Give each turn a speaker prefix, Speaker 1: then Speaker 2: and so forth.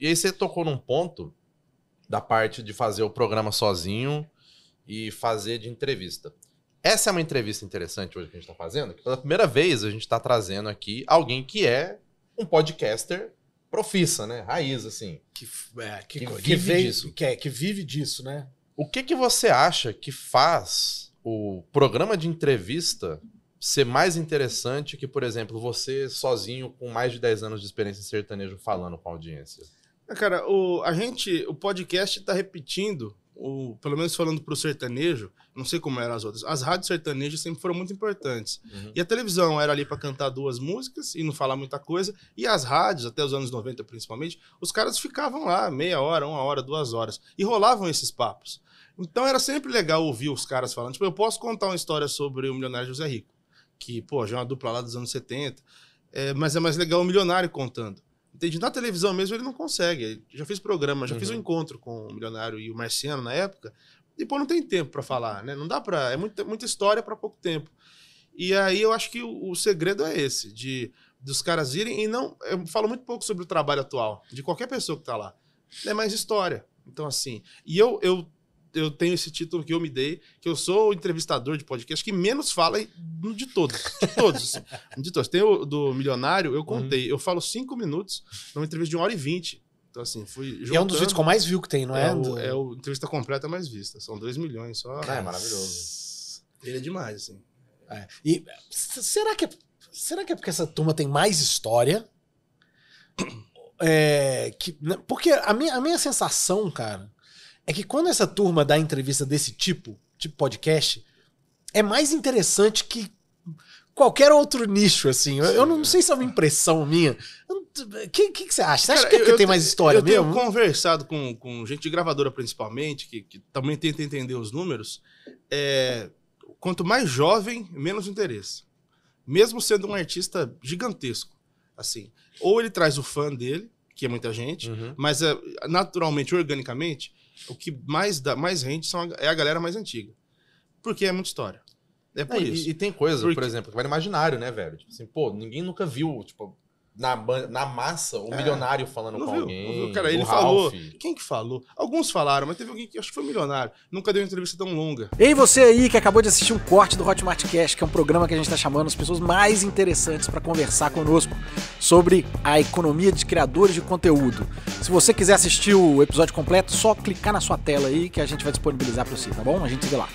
Speaker 1: E aí você tocou num ponto da parte de fazer o programa sozinho e fazer de entrevista. Essa é uma entrevista interessante hoje que a gente está fazendo, que pela primeira vez a gente está trazendo aqui alguém que é um podcaster profissa, né? Raiz, assim. Que,
Speaker 2: é, que, que, que vive vem, disso. Que, é, que vive disso, né?
Speaker 1: O que, que você acha que faz o programa de entrevista ser mais interessante que, por exemplo, você sozinho com mais de 10 anos de experiência em sertanejo falando com a audiência?
Speaker 3: É, cara, o, a gente, o podcast está repetindo, o, pelo menos falando para o sertanejo, não sei como eram as outras, as rádios sertanejas sempre foram muito importantes. Uhum. E a televisão era ali para cantar duas músicas e não falar muita coisa, e as rádios, até os anos 90 principalmente, os caras ficavam lá meia hora, uma hora, duas horas, e rolavam esses papos. Então era sempre legal ouvir os caras falando. Tipo, eu posso contar uma história sobre o milionário José Rico, que, pô, já é uma dupla lá dos anos 70, é, mas é mais legal o milionário contando. Entende? Na televisão mesmo ele não consegue. Eu já fiz programa, já uhum. fiz um encontro com o Milionário e o Marciano na época. E, pô, não tem tempo para falar, né? Não dá para. É muita, muita história para pouco tempo. E aí eu acho que o, o segredo é esse, de dos caras irem e não. Eu falo muito pouco sobre o trabalho atual, de qualquer pessoa que tá lá. É mais história. Então, assim. E eu, eu eu tenho esse título que eu me dei, que eu sou o entrevistador de podcast que menos fala de todos. De todos. assim, de todos. Tem o do Milionário, eu uhum. contei. Uhum. Eu falo cinco minutos numa entrevista de uma hora e vinte. Então, assim, fui juntando, é um dos vídeos que eu mais view que tem, não é? É, a é entrevista completa mais vista. São dois milhões só. Cara, é maravilhoso. Ele é demais, assim. É.
Speaker 2: E será que, é, será que é porque essa turma tem mais história? É, que, né, porque a minha, a minha sensação, cara, é que quando essa turma dá entrevista desse tipo, tipo podcast, é mais interessante que qualquer outro nicho, assim. Eu, eu não sei se é uma impressão minha. O que, que, que, você acha? Você acha Cara, que, é eu, tem mais história eu mesmo? Eu tenho
Speaker 3: conversado com, com gente de gravadora, principalmente, que, que também tenta entender os números. É, quanto mais jovem, menos interesse. Mesmo sendo um artista gigantesco, assim. Ou ele traz o fã dele, que é muita gente, uhum. mas é, naturalmente, organicamente, o que mais, dá, mais rende são a, é a galera mais antiga. Porque é muita história. É por isso. E, e, tem coisa, Porque... por exemplo, que vai no imaginário, né, velho?
Speaker 1: Tipo assim, pô, ninguém nunca viu, tipo, na, na massa o é. milionário falando não com viu, alguém.
Speaker 2: Cara, ele Ralph. falou.
Speaker 3: Quem que falou? Alguns falaram, mas teve alguém que acho que foi um milionário. Nunca deu uma entrevista tão
Speaker 2: longa. Ei, você aí que acabou de assistir um corte do Hotmart Cash, que é um programa que a gente está chamando as pessoas mais interessantes para conversar conosco sobre a economia de criadores de conteúdo. Se você quiser assistir o episódio completo, só clicar na sua tela aí que a gente vai disponibilizar para você, tá bom? A gente se vê lá.